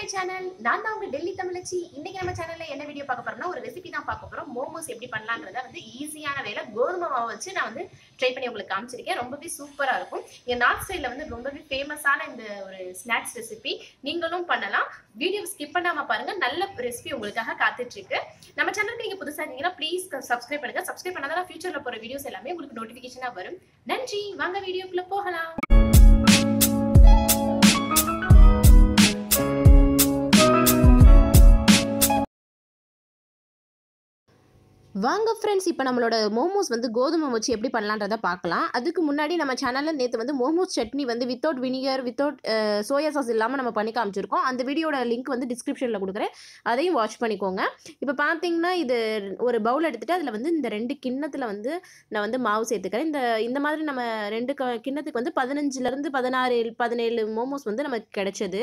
my channel நான் தான் உங்க டெல்லி தமிழச்சி இன்னைக்கு நம்ம சேனல்ல என்ன வீடியோ பார்க்க போறோம்னா ஒரு ரெசிபி தான் பார்க்க போறோம் மோமோஸ் எப்படி பண்ணலாம்ன்றத வந்து ஈஸியான வேலை கோதுமை மாவு வச்சு நான் வந்து ட்ரை பண்ணி உங்களுக்கு காமிச்சிருக்கேன் ரொம்பவே சூப்பரா இருக்கும் இங்க நார்த் சைட்ல வந்து ரொம்பவே ஃபேமஸான இந்த ஒரு ஸ்நாக்ஸ் ரெசிபி நீங்களும் பண்ணலாம் வீடியோ ஸ்கிப் பண்ணாம பாருங்க நல்ல ரெசிபி உங்களுக்காக காத்துட்டு இருக்கு நம்ம சேனலுக்கு நீங்க புதுசா இருந்தீங்கன்னா ப்ளீஸ் சப்ஸ்கிரைப் பண்ணுங்க சப்ஸ்கிரைப் பண்ணாதான் ஃபியூச்சர்ல போற வீடியோஸ் எல்லாமே உங்களுக்கு நோட்டிபிகேஷனா வரும் நன்றி வாங்க வீடியோக்குள்ள போகலாம் வாங்க ஃப்ரெண்ட்ஸ் இப்போ நம்மளோட மோமோஸ் வந்து கோதுமை வச்சு எப்படி பண்ணலான்றத பார்க்கலாம் அதுக்கு முன்னாடி நம்ம சேனலில் நேற்று வந்து மோமோஸ் சட்னி வந்து without vinegar without soya sauce இல்லாமல் நம்ம பண்ணி காமிச்சிருக்கோம் அந்த வீடியோட லிங்க் வந்து டிஸ்கிரிப்ஷனில் கொடுக்குறேன் அதையும் வாட்ச் பண்ணிக்கோங்க இப்போ பார்த்தீங்கன்னா இது ஒரு பவுல் எடுத்துகிட்டு அதில் வந்து இந்த ரெண்டு கிண்ணத்தில் வந்து நான் வந்து மாவு சேர்த்துக்கிறேன் இந்த இந்த மாதிரி நம்ம ரெண்டு கிண்ணத்துக்கு வந்து பதினஞ்சுலேருந்து பதினாறு பதினேழு மோமோஸ் வந்து நமக்கு கிடச்சது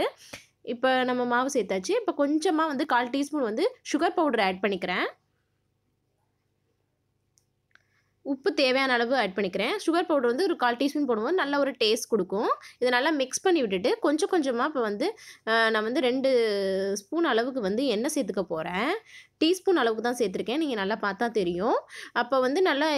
இப்போ நம்ம மாவு சேர்த்தாச்சு இப்போ கொஞ்சமாக வந்து கால் டீஸ்பூன் வந்து சுகர் பவுடர் ஆட் பண்ணிக்கிறேன் உப்பு தேவையான அளவு ஆட் பண்ணிக்கிறேன் சுகர் பவுடர் வந்து ஒரு கால் டீஸ்பூன் போடும்போது நல்ல ஒரு டேஸ்ட் கொடுக்கும் இதை நல்லா மிக்ஸ் பண்ணி விட்டுட்டு கொஞ்சம் கொஞ்சமாக இப்போ வந்து நான் வந்து ரெண்டு ஸ்பூன் அளவுக்கு வந்து எண்ணெய் சேர்த்துக்க போகிறேன் டீஸ்பூன் அளவுக்கு தான் சேர்த்துருக்கேன் நீங்கள் நல்லா பார்த்தா தெரியும் அப்போ வந்து நல்லா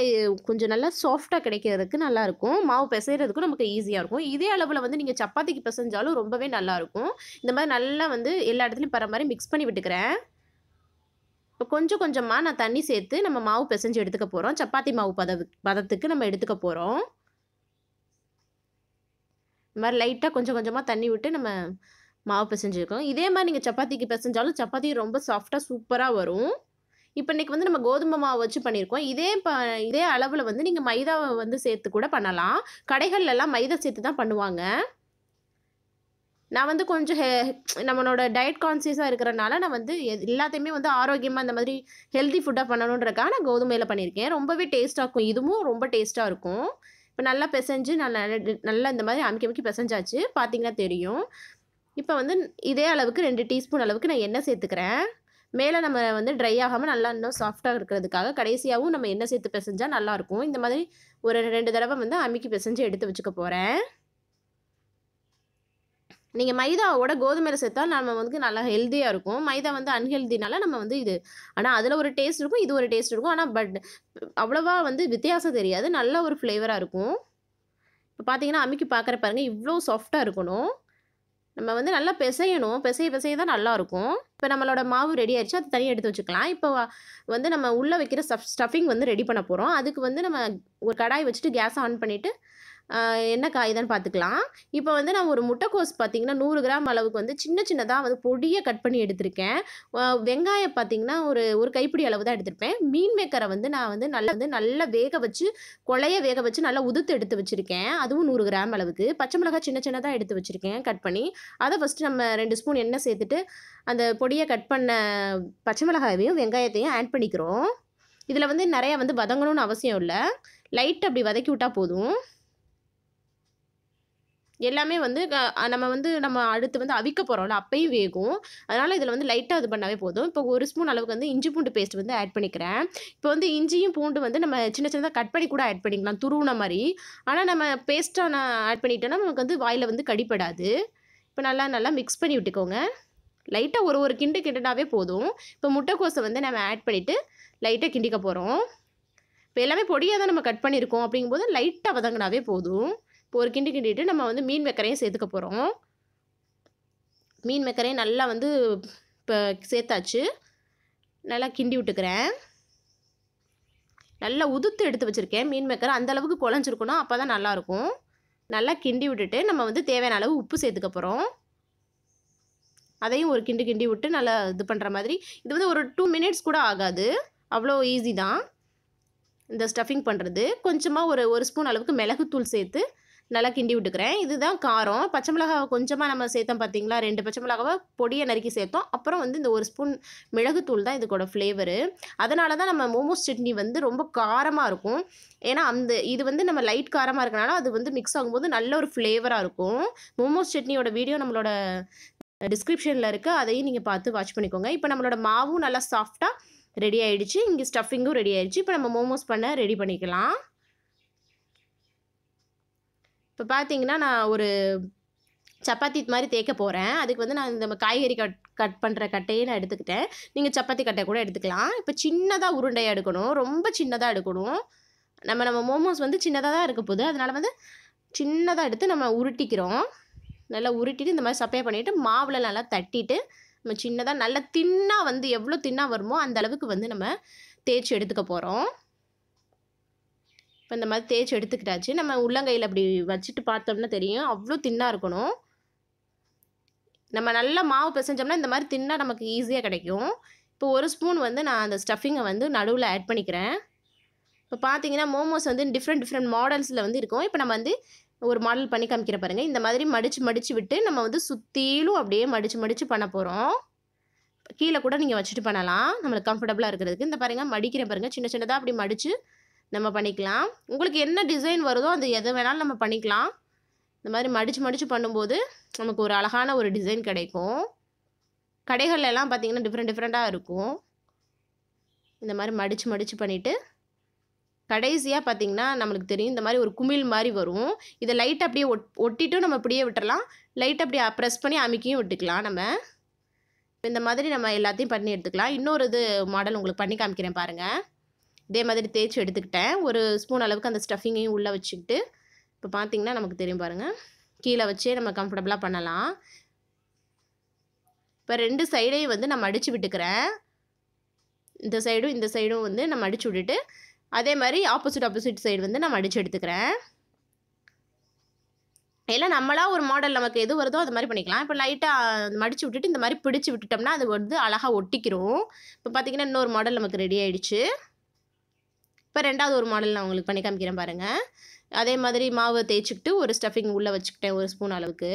கொஞ்சம் நல்லா சாஃப்டாக கிடைக்கிறதுக்கு நல்லாயிருக்கும் மாவு பிசைகிறதுக்கும் நமக்கு ஈஸியாக இருக்கும் இதே அளவில் வந்து நீங்கள் சப்பாத்திக்கு பிசைஞ்சாலும் ரொம்பவே நல்லாயிருக்கும் இந்த மாதிரி நல்லா வந்து எல்லா இடத்துலையும் பர மாதிரி மிக்ஸ் பண்ணி விட்டுக்கிறேன் இப்போ கொஞ்சம் கொஞ்சமாக நான் தண்ணி சேர்த்து நம்ம மாவு பிசைஞ்சு எடுத்துக்க போகிறோம் சப்பாத்தி மாவு பத பதத்துக்கு நம்ம எடுத்துக்க போகிறோம் இந்த மாதிரி லைட்டாக கொஞ்சம் கொஞ்சமாக தண்ணி விட்டு நம்ம மாவு பிசைஞ்சிருக்கோம் இதே மாதிரி நீங்கள் சப்பாத்திக்கு பிசைஞ்சாலும் சப்பாத்தி ரொம்ப சாஃப்டாக சூப்பராக வரும் இப்போ இன்றைக்கி வந்து நம்ம கோதுமை மாவு வச்சு பண்ணியிருக்கோம் இதே ப இதே அளவில் வந்து நீங்கள் மைதாவை வந்து சேர்த்து கூட பண்ணலாம் கடைகள்லாம் மைதா சேர்த்து தான் பண்ணுவாங்க நான் வந்து கொஞ்சம் ஹெ நம்மளோட டயட் கான்சியஸாக இருக்கிறனால நான் வந்து எல்லாத்தையுமே வந்து ஆரோக்கியமாக இந்த மாதிரி ஹெல்த்தி ஃபுட்டாக பண்ணணுன்றக்காக நான் கோதுமையில் பண்ணியிருக்கேன் ரொம்பவே டேஸ்ட்டாக இருக்கும் இதுவும் ரொம்ப டேஸ்ட்டாக இருக்கும் இப்போ நல்லா பிசைஞ்சு நல்லா நல்லா இந்த மாதிரி அமைக்க அமைக்க பிசைஞ்சாச்சு பார்த்தீங்கன்னா தெரியும் இப்போ வந்து இதே அளவுக்கு ரெண்டு டீஸ்பூன் அளவுக்கு நான் எண்ணெய் சேர்த்துக்கிறேன் மேலே நம்ம வந்து ட்ரை ஆகாமல் நல்லா இன்னும் சாஃப்டாக இருக்கிறதுக்காக கடைசியாகவும் நம்ம எண்ணெய் சேர்த்து பிசைஞ்சால் நல்லாயிருக்கும் இந்த மாதிரி ஒரு ரெண்டு தடவை வந்து அமைக்கி பிசைஞ்சு எடுத்து வச்சுக்க போகிறேன் நீங்கள் மைதாவோட கோதுமையில் சேர்த்தால் நம்ம வந்து நல்லா ஹெல்த்தியாக இருக்கும் மைதா வந்து அன்ஹெல்தினால நம்ம வந்து இது ஆனால் அதில் ஒரு டேஸ்ட் இருக்கும் இது ஒரு டேஸ்ட் இருக்கும் ஆனால் பட் அவ்வளோவா வந்து வித்தியாசம் தெரியாது நல்ல ஒரு ஃப்ளேவராக இருக்கும் இப்போ பார்த்தீங்கன்னா அமைக்கி பார்க்குற பாருங்கள் இவ்வளோ சாஃப்டாக இருக்கணும் நம்ம வந்து நல்லா பிசையணும் பிசைய பிசைய தான் நல்லாயிருக்கும் இப்போ நம்மளோட மாவு ரெடி ஆயிடுச்சு அது தனியாக எடுத்து வச்சுக்கலாம் இப்போ வந்து நம்ம உள்ளே வைக்கிற ஸ்டஃப் ஸ்டஃபிங் வந்து ரெடி பண்ண போகிறோம் அதுக்கு வந்து நம்ம ஒரு கடாய் வச்சுட்டு கேஸ் ஆன் பண்ணிவிட்டு என்ன காய் தான் பார்த்துக்கலாம் இப்போ வந்து நான் ஒரு முட்டைக்கோஸ் பார்த்திங்கன்னா நூறு கிராம் அளவுக்கு வந்து சின்ன சின்னதாக வந்து பொடியை கட் பண்ணி எடுத்திருக்கேன் வெங்காயம் பார்த்திங்கன்னா ஒரு ஒரு கைப்பிடி அளவு தான் எடுத்திருப்பேன் மீன் மேக்கரை வந்து நான் வந்து நல்லா வந்து நல்லா வேக வச்சு கொலைய வேக வச்சு நல்லா உதுத்து எடுத்து வச்சுருக்கேன் அதுவும் நூறு கிராம் அளவுக்கு பச்சை மிளகாய் சின்ன சின்னதாக எடுத்து வச்சுருக்கேன் கட் பண்ணி அதை ஃபஸ்ட்டு நம்ம ரெண்டு ஸ்பூன் எண்ணெய் சேர்த்துட்டு அந்த பொடியை கட் பண்ண பச்சை மிளகாயையும் வெங்காயத்தையும் ஆட் பண்ணிக்கிறோம் இதில் வந்து நிறையா வந்து வதங்கணும்னு அவசியம் இல்லை லைட் அப்படி வதக்கி விட்டால் போதும் எல்லாமே வந்து நம்ம வந்து நம்ம அடுத்து வந்து அவிக்க போகிறோம்ல அப்பையும் வேகும் அதனால் இதில் வந்து லைட்டாக இது பண்ணாவே போதும் இப்போ ஒரு ஸ்பூன் அளவுக்கு வந்து இஞ்சி பூண்டு பேஸ்ட் வந்து ஆட் பண்ணிக்கிறேன் இப்போ வந்து இஞ்சியும் பூண்டு வந்து நம்ம சின்ன சின்னதாக கட் பண்ணி கூட ஆட் பண்ணிக்கலாம் துருவுன மாதிரி ஆனால் நம்ம பேஸ்ட்டாக நான் ஆட் பண்ணிட்டோன்னா நமக்கு வந்து வாயில் வந்து கடிப்படாது இப்போ நல்லா நல்லா மிக்ஸ் பண்ணி விட்டுக்கோங்க லைட்டாக ஒரு ஒரு கிண்டு கிண்டுனாவே போதும் இப்போ முட்டைக்கோசை வந்து நம்ம ஆட் பண்ணிவிட்டு லைட்டாக கிண்டிக்க போகிறோம் இப்போ எல்லாமே பொடியாக தான் நம்ம கட் பண்ணியிருக்கோம் அப்படிங்கும்போது லைட்டாக வதங்கினாவே போதும் இப்போ ஒரு கிண்டி கிண்டிட்டு நம்ம வந்து மீன் வெக்கரையும் சேர்த்துக்க போகிறோம் மீன் வெக்கரையும் நல்லா வந்து இப்போ சேர்த்தாச்சு நல்லா கிண்டி விட்டுக்கிறேன் நல்லா உதுத்து எடுத்து வச்சுருக்கேன் மீன் மேக்கரை அந்தளவுக்கு குழஞ்சிருக்கணும் அப்போ தான் நல்லாயிருக்கும் நல்லா கிண்டி விட்டுட்டு நம்ம வந்து தேவையான அளவு உப்பு சேர்த்துக்க போகிறோம் அதையும் ஒரு கிண்டி கிண்டி விட்டு நல்லா இது பண்ணுற மாதிரி இது வந்து ஒரு டூ மினிட்ஸ் கூட ஆகாது அவ்வளோ ஈஸி தான் இந்த ஸ்டஃபிங் பண்ணுறது கொஞ்சமாக ஒரு ஒரு ஸ்பூன் அளவுக்கு மிளகுத்தூள் சேர்த்து நல்லா கிண்டி விட்டுக்கிறேன் இதுதான் காரம் பச்சை மிளகாவை கொஞ்சமாக நம்ம சேர்த்தோம் பார்த்தீங்களா ரெண்டு பச்சை மிளகாவை பொடியை நறுக்கி சேர்த்தோம் அப்புறம் வந்து இந்த ஒரு ஸ்பூன் மிளகுத்தூள் தான் இதுக்கோட ஃப்ளேவரு அதனால தான் நம்ம மோமோஸ் சட்னி வந்து ரொம்ப காரமாக இருக்கும் ஏன்னா அந்த இது வந்து நம்ம லைட் காரமாக இருக்கனால அது வந்து மிக்ஸ் ஆகும்போது நல்ல ஒரு ஃப்ளேவராக இருக்கும் மோமோஸ் சட்னியோட வீடியோ நம்மளோட டிஸ்கிரிப்ஷனில் இருக்குது அதையும் நீங்கள் பார்த்து வாட்ச் பண்ணிக்கோங்க இப்போ நம்மளோட மாவும் நல்லா சாஃப்டாக ரெடி ஆகிடுச்சு இங்கே ஸ்டஃபிங்கும் ரெடி ஆகிடுச்சு இப்போ நம்ம மோமோஸ் பண்ண ரெடி பண்ணிக்கலாம் இப்போ பார்த்தீங்கன்னா நான் ஒரு சப்பாத்தி மாதிரி தேக்க போகிறேன் அதுக்கு வந்து நான் இந்த காய்கறி கட் கட் பண்ணுற கட்டையே நான் எடுத்துக்கிட்டேன் நீங்கள் சப்பாத்தி கட்டை கூட எடுத்துக்கலாம் இப்போ சின்னதாக உருண்டையாக எடுக்கணும் ரொம்ப சின்னதாக எடுக்கணும் நம்ம நம்ம மோமோஸ் வந்து சின்னதாக தான் இருக்க போகுது அதனால் வந்து சின்னதாக எடுத்து நம்ம உருட்டிக்கிறோம் நல்லா உருட்டிட்டு இந்த மாதிரி சப்பையாக பண்ணிவிட்டு மாவில் நல்லா தட்டிட்டு நம்ம சின்னதாக நல்லா தின்னாக வந்து எவ்வளோ தின்னாக வருமோ அந்த அளவுக்கு வந்து நம்ம தேய்ச்சி எடுத்துக்க போகிறோம் இப்போ இந்த மாதிரி தேய்ச்சி எடுத்துக்கிட்டாச்சு நம்ம உள்ளங்கையில் அப்படி வச்சுட்டு பார்த்தோம்னா தெரியும் அவ்வளோ தின்னாக இருக்கணும் நம்ம நல்லா மாவு பிசைஞ்சோம்னா இந்த மாதிரி தின்னா நமக்கு ஈஸியாக கிடைக்கும் இப்போ ஒரு ஸ்பூன் வந்து நான் அந்த ஸ்டஃபிங்கை வந்து நடுவில் ஆட் பண்ணிக்கிறேன் இப்போ பார்த்தீங்கன்னா மோமோஸ் வந்து டிஃப்ரெண்ட் டிஃப்ரெண்ட் மாடல்ஸில் வந்து இருக்கும் இப்போ நம்ம வந்து ஒரு மாடல் பண்ணி காமிக்கிற பாருங்கள் இந்த மாதிரி மடித்து மடித்து விட்டு நம்ம வந்து சுற்றிலும் அப்படியே மடித்து மடித்து பண்ண போகிறோம் கீழே கூட நீங்கள் வச்சுட்டு பண்ணலாம் நம்மளுக்கு கம்ஃபர்டபுளாக இருக்கிறதுக்கு இந்த பாருங்கள் மடிக்கிற பாருங்கள் சின்ன சின்னதாக அப்படி மடித்து நம்ம பண்ணிக்கலாம் உங்களுக்கு என்ன டிசைன் வருதோ அது எதை வேணாலும் நம்ம பண்ணிக்கலாம் இந்த மாதிரி மடித்து மடித்து பண்ணும்போது நமக்கு ஒரு அழகான ஒரு டிசைன் கிடைக்கும் கடைகள்லாம் பார்த்திங்கன்னா டிஃப்ரெண்ட் டிஃப்ரெண்ட்டாக இருக்கும் இந்த மாதிரி மடித்து மடித்து பண்ணிவிட்டு கடைசியாக பார்த்திங்கன்னா நம்மளுக்கு தெரியும் இந்த மாதிரி ஒரு குமிழ் மாதிரி வரும் இதை லைட் அப்படியே ஒட் ஒட்டிட்டும் நம்ம அப்படியே விட்டுறலாம் லைட் அப்படியே ப்ரெஸ் பண்ணி அமைக்கியும் விட்டுக்கலாம் நம்ம இந்த மாதிரி நம்ம எல்லாத்தையும் பண்ணி எடுத்துக்கலாம் இன்னொரு இது மாடல் உங்களுக்கு பண்ணி காமிக்கிறேன் பாருங்கள் இதே மாதிரி தேய்ச்சி எடுத்துக்கிட்டேன் ஒரு ஸ்பூன் அளவுக்கு அந்த ஸ்டஃபிங்கையும் உள்ளே வச்சுக்கிட்டு இப்போ பார்த்திங்கன்னா நமக்கு தெரியும் பாருங்கள் கீழே வச்சே நம்ம கம்ஃபர்டபுளாக பண்ணலாம் இப்போ ரெண்டு சைடையும் வந்து நம்ம அடித்து விட்டுக்கிறேன் இந்த சைடும் இந்த சைடும் வந்து நம்ம அடித்து விட்டுட்டு அதே மாதிரி ஆப்போசிட் ஆப்போசிட் சைடு வந்து நம்ம அடித்து எடுத்துக்கிறேன் இல்லை நம்மளாக ஒரு மாடல் நமக்கு எது வருதோ அது மாதிரி பண்ணிக்கலாம் இப்போ லைட்டாக மடித்து விட்டுட்டு இந்த மாதிரி பிடிச்சி விட்டுட்டோம்னா அது வந்து அழகாக ஒட்டிக்கிறோம் இப்போ பார்த்திங்கன்னா இன்னொரு மாடல் நமக்கு ரெடி ஆகிடுச்சு இப்போ ரெண்டாவது ஒரு மாடல் நான் உங்களுக்கு பண்ணி காமிக்கிறேன் பாருங்கள் அதே மாதிரி மாவு தேய்ச்சிக்கிட்டு ஒரு ஸ்டஃபிங் உள்ளே வச்சுக்கிட்டேன் ஒரு ஸ்பூன் அளவுக்கு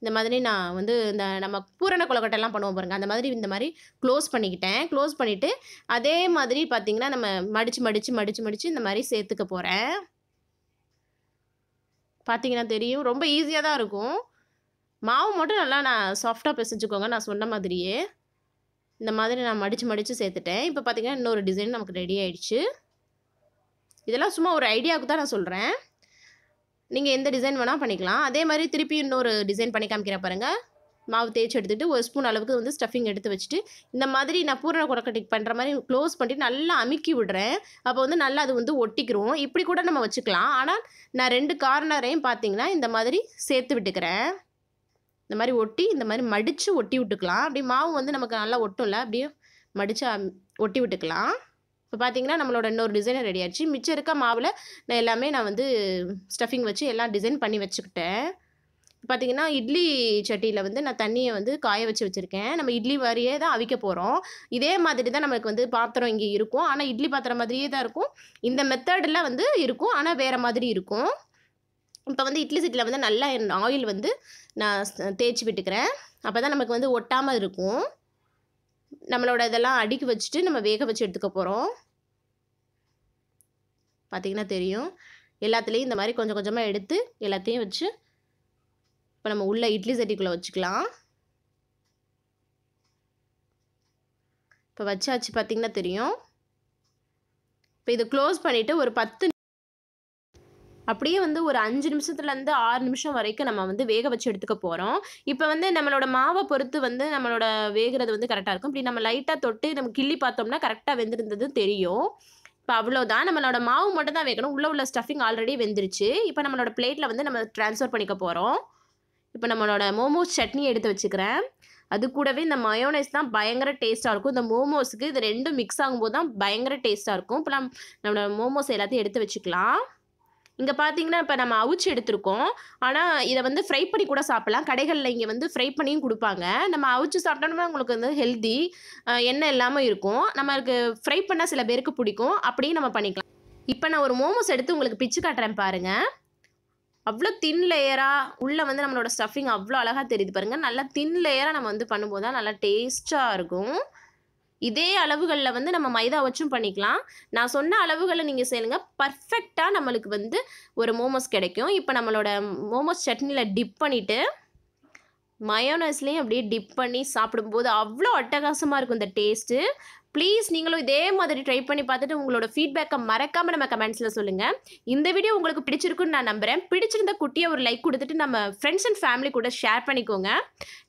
இந்த மாதிரி நான் வந்து இந்த நம்ம பூரண கொலக்கட்டைலாம் பண்ணுவோம் பாருங்கள் அந்த மாதிரி இந்த மாதிரி க்ளோஸ் பண்ணிக்கிட்டேன் க்ளோஸ் பண்ணிவிட்டு அதே மாதிரி பார்த்திங்கன்னா நம்ம மடித்து மடித்து மடித்து மடித்து இந்த மாதிரி சேர்த்துக்க போகிறேன் பார்த்திங்கன்னா தெரியும் ரொம்ப ஈஸியாக தான் இருக்கும் மாவு மட்டும் நல்லா நான் சாஃப்டாக பிசைஞ்சுக்கோங்க நான் சொன்ன மாதிரியே இந்த மாதிரி நான் மடித்து மடித்து சேர்த்துட்டேன் இப்போ பார்த்திங்கன்னா இன்னொரு டிசைன் நமக்கு ரெடி ஆகிடுச்சு இதெல்லாம் சும்மா ஒரு ஐடியாவுக்கு தான் நான் சொல்கிறேன் நீங்கள் எந்த டிசைன் வேணால் பண்ணிக்கலாம் அதே மாதிரி திருப்பி இன்னொரு டிசைன் பண்ணி காமிக்கிறேன் பாருங்கள் மாவு தேய்ச்சி எடுத்துகிட்டு ஒரு ஸ்பூன் அளவுக்கு வந்து ஸ்டஃபிங் எடுத்து வச்சுட்டு இந்த மாதிரி நான் பூரண குடக்கட்டி பண்ணுற மாதிரி க்ளோஸ் பண்ணிட்டு நல்லா அமுக்கி விடுறேன் அப்போ வந்து நல்லா அது வந்து ஒட்டிக்கிறோம் இப்படி கூட நம்ம வச்சுக்கலாம் ஆனால் நான் ரெண்டு கார்னரையும் பார்த்தீங்கன்னா இந்த மாதிரி சேர்த்து விட்டுக்கிறேன் இந்த மாதிரி ஒட்டி இந்த மாதிரி மடித்து ஒட்டி விட்டுக்கலாம் அப்படியே மாவு வந்து நமக்கு நல்லா ஒட்டும்ல அப்படியே மடித்து ஒட்டி விட்டுக்கலாம் இப்போ பார்த்தீங்கன்னா நம்மளோட இன்னொரு டிசைனை ரெடி ஆச்சு மிச்சம் இருக்க மாவில் நான் எல்லாமே நான் வந்து ஸ்டஃபிங் வச்சு எல்லாம் டிசைன் பண்ணி வச்சுக்கிட்டேன் பார்த்தீங்கன்னா இட்லி சட்டியில் வந்து நான் தண்ணியை வந்து காய வச்சு வச்சுருக்கேன் நம்ம இட்லி வரியே தான் அவிக்க போகிறோம் இதே மாதிரி தான் நம்மளுக்கு வந்து பாத்திரம் இங்கே இருக்கும் ஆனால் இட்லி பாத்திரம் மாதிரியே தான் இருக்கும் இந்த மெத்தடில் வந்து இருக்கும் ஆனால் வேறு மாதிரி இருக்கும் இப்போ வந்து இட்லி சட்டியில் வந்து நல்லா ஆயில் வந்து நான் தேய்ச்சி விட்டுக்கிறேன் அப்போ தான் நமக்கு வந்து ஒட்டாமல் இருக்கும் நம்மளோட இதெல்லாம் அடுக்கி வச்சுட்டு நம்ம வேக வச்சு எடுத்துக்க போகிறோம் பார்த்திங்கன்னா தெரியும் எல்லாத்துலேயும் இந்த மாதிரி கொஞ்சம் கொஞ்சமாக எடுத்து எல்லாத்தையும் வச்சு இப்போ நம்ம உள்ளே இட்லி சட்டிக்குள்ளே வச்சுக்கலாம் இப்போ வச்சாச்சு பார்த்திங்கன்னா தெரியும் இப்போ இதை க்ளோஸ் பண்ணிவிட்டு ஒரு பத்து அப்படியே வந்து ஒரு அஞ்சு நிமிஷத்துலேருந்து ஆறு நிமிஷம் வரைக்கும் நம்ம வந்து வேக வச்சு எடுத்துக்க போகிறோம் இப்போ வந்து நம்மளோட மாவை பொறுத்து வந்து நம்மளோட வேகிறது வந்து கரெக்டாக இருக்கும் இப்படி நம்ம லைட்டாக தொட்டு நம்ம கிள்ளி பார்த்தோம்னா கரெக்டாக வெந்திருந்தது தெரியும் இப்போ அவ்வளோதான் நம்மளோட மாவு மட்டும் தான் வைக்கணும் உள்ளே உள்ள ஸ்டஃபிங் ஆல்ரெடி வெந்துருச்சு இப்போ நம்மளோட பிளேட்டில் வந்து நம்ம ட்ரான்ஸ்ஃபர் பண்ணிக்க போகிறோம் இப்போ நம்மளோட மோமோஸ் சட்னி எடுத்து வச்சுக்கிறேன் அது கூடவே இந்த மயோனைஸ் தான் பயங்கர டேஸ்ட்டாக இருக்கும் இந்த மோமோஸுக்கு இது ரெண்டும் மிக்ஸ் ஆகும்போது தான் பயங்கர டேஸ்ட்டாக இருக்கும் இப்போ நம்ம நம்மளோட மோமோஸ் எல்லாத்தையும் எடுத்து வச்சுக்கலாம் இங்கே பார்த்தீங்கன்னா இப்போ நம்ம அவிச்சு எடுத்திருக்கோம் ஆனால் இதை வந்து ஃப்ரை பண்ணி கூட சாப்பிட்லாம் கடைகளில் இங்கே வந்து ஃப்ரை பண்ணியும் கொடுப்பாங்க நம்ம அவிச்சு சாப்பிட்டோம்னா உங்களுக்கு வந்து ஹெல்தி எண்ணெய் இல்லாமல் இருக்கும் நம்மளுக்கு ஃப்ரை பண்ணால் சில பேருக்கு பிடிக்கும் அப்படியும் நம்ம பண்ணிக்கலாம் இப்போ நான் ஒரு மோமோஸ் எடுத்து உங்களுக்கு பிச்சு காட்டுறேன் பாருங்கள் அவ்வளோ தின் லேயராக உள்ளே வந்து நம்மளோட ஸ்டஃபிங் அவ்வளோ அழகாக தெரியுது பாருங்கள் நல்லா தின் லேயராக நம்ம வந்து பண்ணும்போது தான் நல்லா டேஸ்ட்டாக இருக்கும் இதே அளவுகளில் வந்து நம்ம மைதா வச்சும் பண்ணிக்கலாம் நான் சொன்ன அளவுகளை நீங்கள் செய்யுங்க பர்ஃபெக்டாக நம்மளுக்கு வந்து ஒரு மோமோஸ் கிடைக்கும் இப்போ நம்மளோட மோமோஸ் சட்னியில் டிப் பண்ணிவிட்டு மயோனஸ்லேயும் அப்படியே டிப் பண்ணி சாப்பிடும்போது அவ்வளோ அட்டகாசமாக இருக்கும் இந்த டேஸ்ட்டு ப்ளீஸ் நீங்களும் இதே மாதிரி ட்ரை பண்ணி பார்த்துட்டு உங்களோட ஃபீட்பேக்கை மறக்காமல் நம்ம கமெண்ட்ஸில் சொல்லுங்கள் இந்த வீடியோ உங்களுக்கு பிடிச்சிருக்குன்னு நான் நம்புகிறேன் பிடிச்சிருந்த குட்டியை ஒரு லைக் கொடுத்துட்டு நம்ம ஃப்ரெண்ட்ஸ் அண்ட் ஃபேமிலி கூட ஷேர் பண்ணிக்கோங்க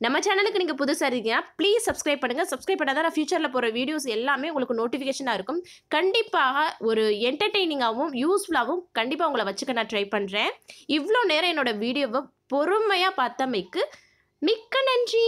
நம்ம சேனலுக்கு நீங்கள் புதுசாக இருக்கீங்க ப்ளீஸ் சப்ஸ்கிரைப் பண்ணுங்கள் சப்ஸ்கிரைப் பண்ணால் தான் ஃபியூச்சரில் போகிற வீடியோஸ் எல்லாமே உங்களுக்கு நோட்டிஃபிகேஷனாக இருக்கும் கண்டிப்பாக ஒரு என்டர்டெய்னிங்காகவும் யூஸ்ஃபுல்லாகவும் கண்டிப்பாக உங்களை வச்சுக்க நான் ட்ரை பண்ணுறேன் இவ்வளோ நேரம் என்னோடய வீடியோவை பொறுமையாக பார்த்தமைக்கு மிக்க நன்றி